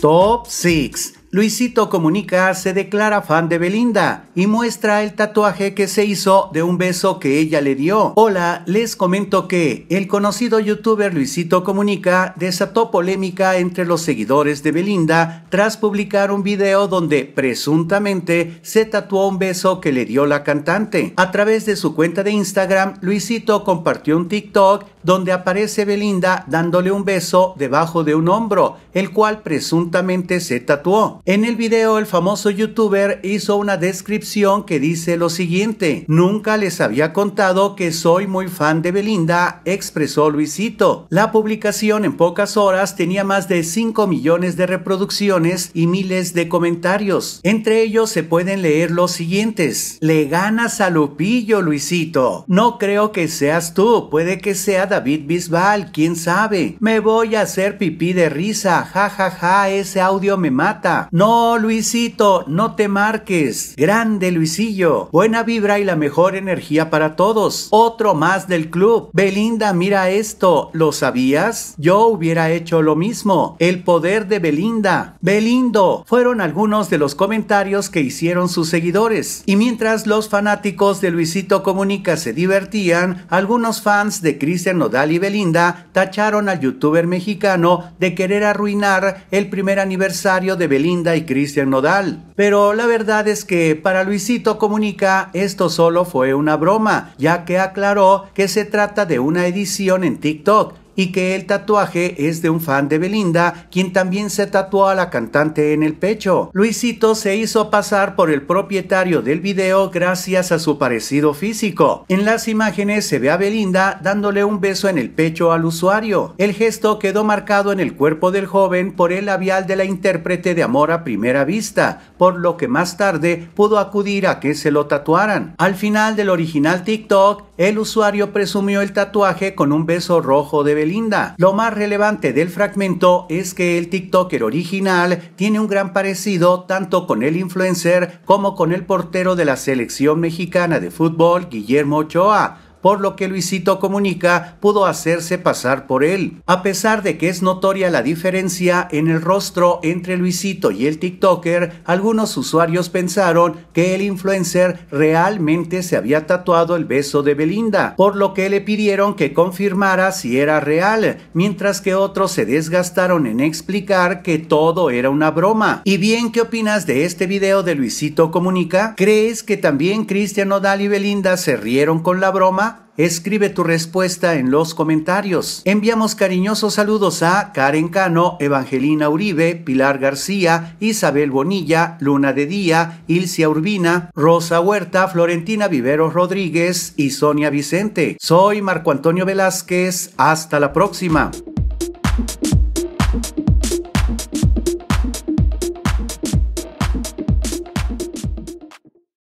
Top 6 Luisito Comunica se declara fan de Belinda y muestra el tatuaje que se hizo de un beso que ella le dio. Hola, les comento que el conocido youtuber Luisito Comunica desató polémica entre los seguidores de Belinda tras publicar un video donde presuntamente se tatuó un beso que le dio la cantante. A través de su cuenta de Instagram, Luisito compartió un TikTok donde aparece Belinda dándole un beso debajo de un hombro, el cual presuntamente se tatuó. En el video el famoso youtuber hizo una descripción que dice lo siguiente, nunca les había contado que soy muy fan de Belinda, expresó Luisito. La publicación en pocas horas tenía más de 5 millones de reproducciones y miles de comentarios. Entre ellos se pueden leer los siguientes. Le ganas a Lupillo, Luisito. No creo que seas tú, puede que sea David Bisbal, quién sabe. Me voy a hacer pipí de risa, jajaja, ja, ja, ese audio me mata. No, Luisito, no te marques. Grande, Luisillo. Buena vibra y la mejor energía para todos. Otro más del club. Belinda, mira esto. ¿Lo sabías? Yo hubiera hecho lo mismo. El poder de Belinda. Belindo. Fueron algunos de los comentarios que hicieron sus seguidores. Y mientras los fanáticos de Luisito Comunica se divertían, algunos fans de Cristian Nodal y Belinda tacharon al youtuber mexicano de querer arruinar el primer aniversario de Belinda y Cristian Nodal. Pero la verdad es que para Luisito Comunica esto solo fue una broma, ya que aclaró que se trata de una edición en TikTok y que el tatuaje es de un fan de Belinda, quien también se tatuó a la cantante en el pecho. Luisito se hizo pasar por el propietario del video gracias a su parecido físico. En las imágenes se ve a Belinda dándole un beso en el pecho al usuario. El gesto quedó marcado en el cuerpo del joven por el labial de la intérprete de Amor a Primera Vista, por lo que más tarde pudo acudir a que se lo tatuaran. Al final del original TikTok, el usuario presumió el tatuaje con un beso rojo de Belinda lo más relevante del fragmento es que el TikToker original tiene un gran parecido tanto con el influencer como con el portero de la selección mexicana de fútbol, Guillermo Ochoa por lo que Luisito Comunica pudo hacerse pasar por él. A pesar de que es notoria la diferencia en el rostro entre Luisito y el TikToker, algunos usuarios pensaron que el influencer realmente se había tatuado el beso de Belinda, por lo que le pidieron que confirmara si era real, mientras que otros se desgastaron en explicar que todo era una broma. Y bien, ¿qué opinas de este video de Luisito Comunica? ¿Crees que también Cristian Odal y Belinda se rieron con la broma? Escribe tu respuesta en los comentarios. Enviamos cariñosos saludos a Karen Cano, Evangelina Uribe, Pilar García, Isabel Bonilla, Luna de Día, Ilcia Urbina, Rosa Huerta, Florentina Viveros Rodríguez y Sonia Vicente. Soy Marco Antonio Velázquez. Hasta la próxima.